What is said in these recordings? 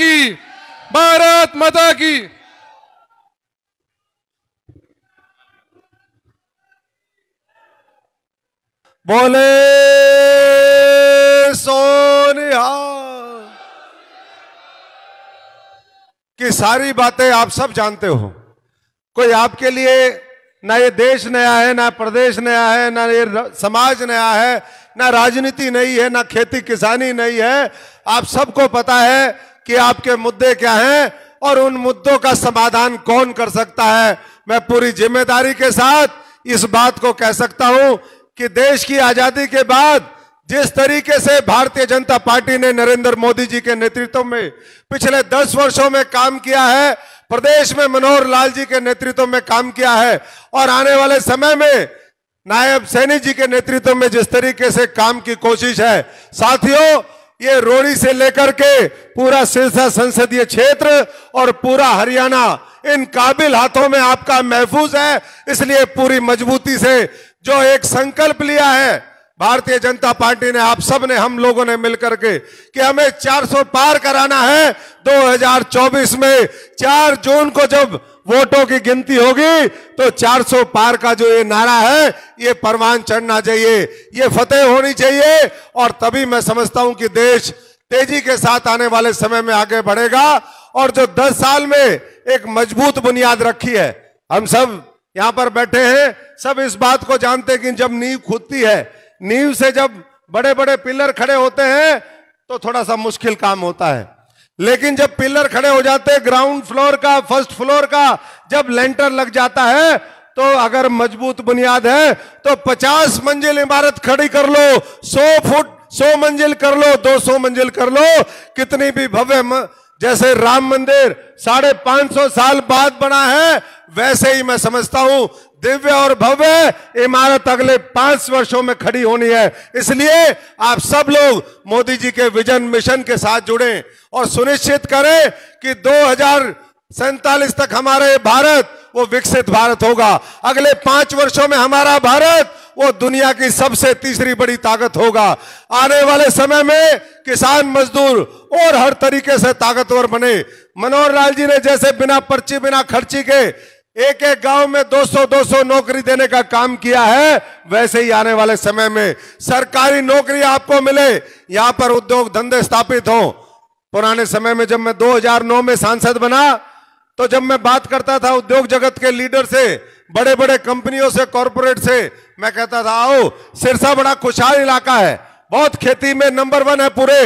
की भारत माता की बोले सोनिया कि सारी बातें आप सब जानते हो कोई आपके लिए ना ये देश नया है ना प्रदेश नया है ना ये समाज नया है ना राजनीति नहीं है ना खेती किसानी नहीं है आप सबको पता है कि आपके मुद्दे क्या हैं और उन मुद्दों का समाधान कौन कर सकता है मैं पूरी जिम्मेदारी के साथ इस बात को कह सकता हूं कि देश की आजादी के बाद जिस तरीके से भारतीय जनता पार्टी ने नरेंद्र मोदी जी के नेतृत्व में पिछले दस वर्षों में काम किया है प्रदेश में मनोहर लाल जी के नेतृत्व में काम किया है और आने वाले समय में नायब सैनी जी के नेतृत्व में जिस तरीके से काम की कोशिश है साथियों ये रोड़ी से लेकर के पूरा सिरसा संसदीय क्षेत्र और पूरा हरियाणा इन काबिल हाथों में आपका महफूज है इसलिए पूरी मजबूती से जो एक संकल्प लिया है भारतीय जनता पार्टी ने आप सब ने हम लोगों ने मिलकर के कि हमें 400 पार कराना है 2024 में 4 जून को जब वोटों की गिनती होगी तो 400 पार का जो ये नारा है ये परवान चढ़ना चाहिए ये फतेह होनी चाहिए और तभी मैं समझता हूं कि देश तेजी के साथ आने वाले समय में आगे बढ़ेगा और जो 10 साल में एक मजबूत बुनियाद रखी है हम सब यहां पर बैठे हैं सब इस बात को जानते हैं कि जब नींव खुदती है नींव से जब बड़े बड़े पिलर खड़े होते हैं तो थोड़ा सा मुश्किल काम होता है लेकिन जब पिलर खड़े हो जाते ग्राउंड फ्लोर का फर्स्ट फ्लोर का जब लेंटर लग जाता है तो अगर मजबूत बुनियाद है तो 50 मंजिल इमारत खड़ी कर लो 100 फुट 100 मंजिल कर लो 200 मंजिल कर लो कितनी भी भव्य जैसे राम मंदिर साढ़े पांच सौ साल बाद बना है वैसे ही मैं समझता हूं दिव्य और भव्य इमारत अगले पांच वर्षों में खड़ी होनी है इसलिए आप सब लोग मोदी जी के विजन मिशन के साथ जुड़े और सुनिश्चित करें कि दो तक हमारे भारत वो विकसित भारत होगा अगले पांच वर्षों में हमारा भारत वो दुनिया की सबसे तीसरी बड़ी ताकत होगा आने वाले समय में किसान मजदूर और हर तरीके से ताकतवर बने मनोहर लाल जी ने जैसे बिना पर्ची बिना खर्ची के एक एक गांव में 200-200 नौकरी देने का काम किया है वैसे ही आने वाले समय में सरकारी नौकरी आपको मिले यहां पर उद्योग धंधे स्थापित हो पुराने समय में जब मैं 2009 में सांसद बना तो जब मैं बात करता था उद्योग जगत के लीडर से बड़े बड़े कंपनियों से कॉरपोरेट से मैं कहता था आओ सिरसा बड़ा खुशहाल इलाका है बहुत खेती में नंबर वन है पूरे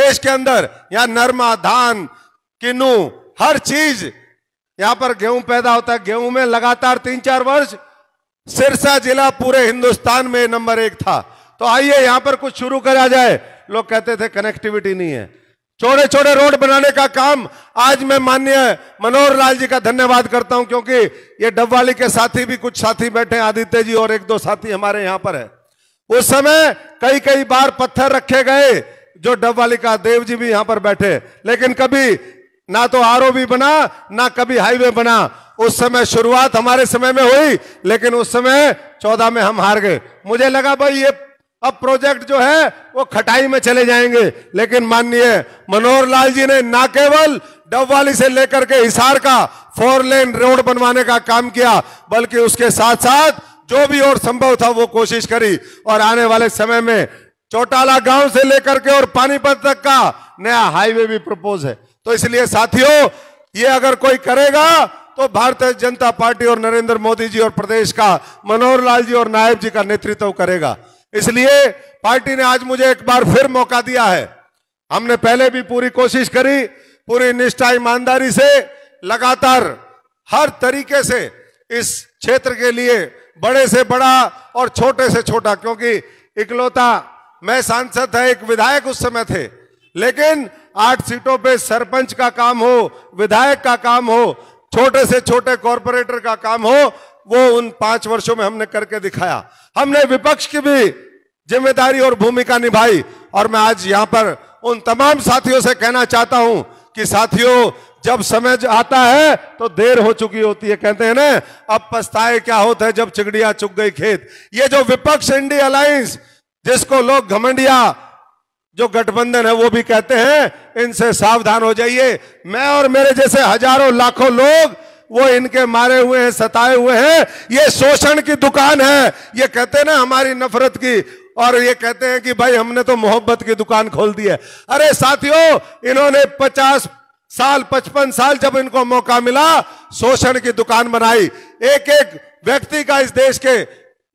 देश के अंदर यहाँ नरमा धान किन्नू हर चीज यहां पर गेहूं पैदा होता है गेहूं में लगातार तीन चार वर्ष सिरसा जिला पूरे हिंदुस्तान में नंबर एक था तो आइए यहां पर कुछ शुरू करा जाए लोग कहते थे कनेक्टिविटी नहीं है छोटे छोटे रोड बनाने का काम आज मैं माननीय मनोहर लाल जी का धन्यवाद करता हूं क्योंकि ये डबवाली के साथी भी कुछ साथी बैठे आदित्य जी और एक दो साथी हमारे यहां पर है उस समय कई कई बार पत्थर रखे गए जो डबवाली का देव जी भी यहां पर बैठे लेकिन कभी ना तो आर बना ना कभी हाईवे बना उस समय शुरुआत हमारे समय में हुई लेकिन उस समय चौदह में हम हार गए मुझे लगा भाई ये अब प्रोजेक्ट जो है वो खटाई में चले जाएंगे लेकिन माननीय मनोहर लाल जी ने ना केवल डबवाली से लेकर के हिसार का फोर लेन रोड बनवाने का काम किया बल्कि उसके साथ साथ जो भी और संभव था वो कोशिश करी और आने वाले समय में चौटाला गांव से लेकर के और पानीपत तक का नया हाईवे भी प्रपोज है तो इसलिए साथियों ये अगर कोई करेगा तो भारतीय जनता पार्टी और नरेंद्र मोदी जी और प्रदेश का मनोहर लाल जी और नायब जी का नेतृत्व करेगा इसलिए पार्टी ने आज मुझे एक बार फिर मौका दिया है हमने पहले भी पूरी कोशिश करी पूरी निष्ठा ईमानदारी से लगातार हर तरीके से इस क्षेत्र के लिए बड़े से बड़ा और छोटे से छोटा क्योंकि इकलौता मैं सांसद है एक विधायक उस समय थे लेकिन आठ सीटों पे सरपंच का काम हो विधायक का काम हो छोटे से छोटे कॉरपोरेटर का काम हो वो उन पांच वर्षों में हमने करके दिखाया हमने विपक्ष की भी जिम्मेदारी और भूमिका निभाई और मैं आज यहां पर उन तमाम साथियों से कहना चाहता हूं कि साथियों जब समय आता है तो देर हो चुकी होती है कहते हैं ना अब पछताए क्या होता है जब चिगड़िया चुग गई खेत ये जो विपक्ष इंडी अलायंस जिसको लोग घमंडिया जो गठबंधन है वो भी कहते हैं इनसे सावधान हो जाइए मैं और मेरे जैसे हजारों लाखों लोग वो इनके मारे हुए हैं सताए हुए हैं ये शोषण की दुकान है ये कहते ना हमारी नफरत की और ये कहते हैं कि भाई हमने तो मोहब्बत की दुकान खोल दी है अरे साथियों इन्होंने पचास साल पचपन साल जब इनको मौका मिला शोषण की दुकान बनाई एक एक व्यक्ति का इस देश के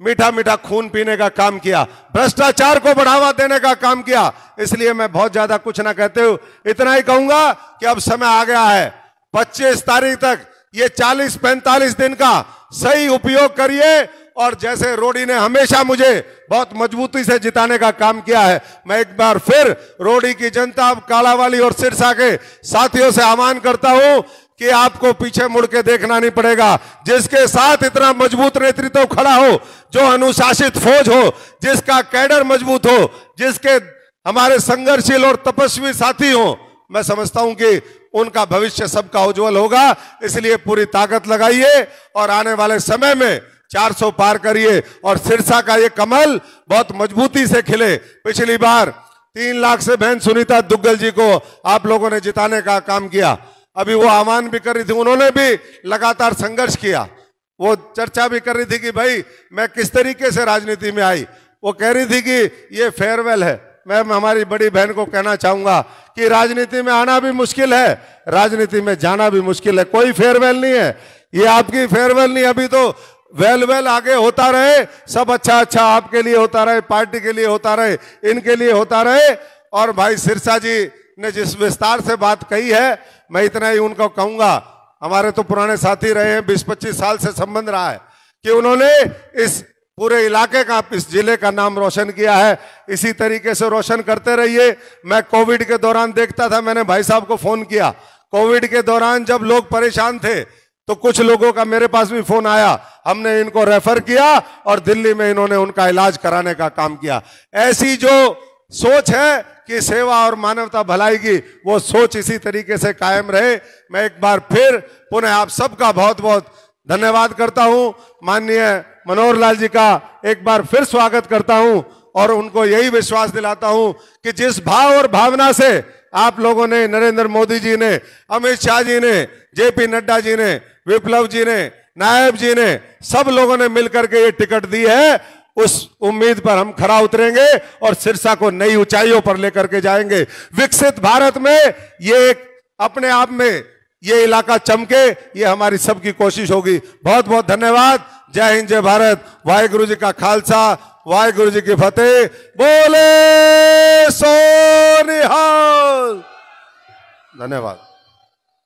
मीठा मीठा खून पीने का काम किया भ्रष्टाचार को बढ़ावा देने का काम किया इसलिए मैं बहुत ज्यादा कुछ ना कहते हुए इतना ही कहूंगा कि अब समय आ गया है 25 तारीख तक ये 40-45 दिन का सही उपयोग करिए और जैसे रोडी ने हमेशा मुझे बहुत मजबूती से जिताने का काम किया है मैं एक बार फिर रोडी की जनता कालावाली और सिरसा के साथियों से आह्वान करता हूं कि आपको पीछे मुड़ के देखना नहीं पड़ेगा जिसके साथ इतना मजबूत नेतृत्व खड़ा हो जो अनुशासित फौज हो जिसका कैडर मजबूत हो जिसके हमारे संघर्षशील और तपस्वी साथी हो मैं समझता हूं कि उनका भविष्य सबका उज्जवल होगा इसलिए पूरी ताकत लगाइए और आने वाले समय में 400 पार करिए और सिरसा का ये कमल बहुत मजबूती से खिले पिछली बार तीन लाख से बहन सुनीता दुग्गल जी को आप लोगों ने जिताने का काम किया अभी वो आह्वान भी कर रही थी उन्होंने भी लगातार संघर्ष किया वो चर्चा भी कर रही थी कि भाई मैं किस तरीके से राजनीति में आई वो कह रही थी कि ये फेयरवेल है मैं हमारी बड़ी बहन को कहना चाहूंगा कि राजनीति में आना भी मुश्किल है राजनीति में जाना भी मुश्किल है कोई फेयरवेल नहीं है ये आपकी फेयरवेल नहीं अभी तो वेल वेल आगे होता रहे सब अच्छा अच्छा आपके लिए होता रहे पार्टी के लिए होता रहे इनके लिए होता रहे और भाई सिरसा जी ने जिस विस्तार से बात कही है मैं इतना ही उनको कहूंगा हमारे तो पुराने साथी रहे हैं बीस पच्चीस साल से संबंध रहा है कि उन्होंने इस पूरे इलाके का इस जिले का नाम रोशन किया है इसी तरीके से रोशन करते रहिए मैं कोविड के दौरान देखता था मैंने भाई साहब को फोन किया कोविड के दौरान जब लोग परेशान थे तो कुछ लोगों का मेरे पास भी फोन आया हमने इनको रेफर किया और दिल्ली में इन्होंने उनका इलाज कराने का काम किया ऐसी जो सोच है कि सेवा और मानवता भलाई की वो सोच इसी तरीके से कायम रहे मैं एक बार फिर पुनः आप सबका बहुत बहुत धन्यवाद करता हूँ माननीय मनोहर लाल जी का एक बार फिर स्वागत करता हूँ और उनको यही विश्वास दिलाता हूं कि जिस भाव और भावना से आप लोगों ने नरेंद्र मोदी जी ने अमित शाह जी ने जेपी नड्डा जी ने विप्लव जी ने नायब जी ने सब लोगों ने मिलकर के ये टिकट दी है उस उम्मीद पर हम खरा उतरेंगे और सिरसा को नई ऊंचाइयों पर लेकर के जाएंगे विकसित भारत में ये एक अपने आप में ये इलाका चमके ये हमारी सबकी कोशिश होगी बहुत बहुत धन्यवाद जय हिंद जय भारत वाहेगुरु जी का खालसा वाहेगुरु जी की फतेह बोले सोनिहाल धन्यवाद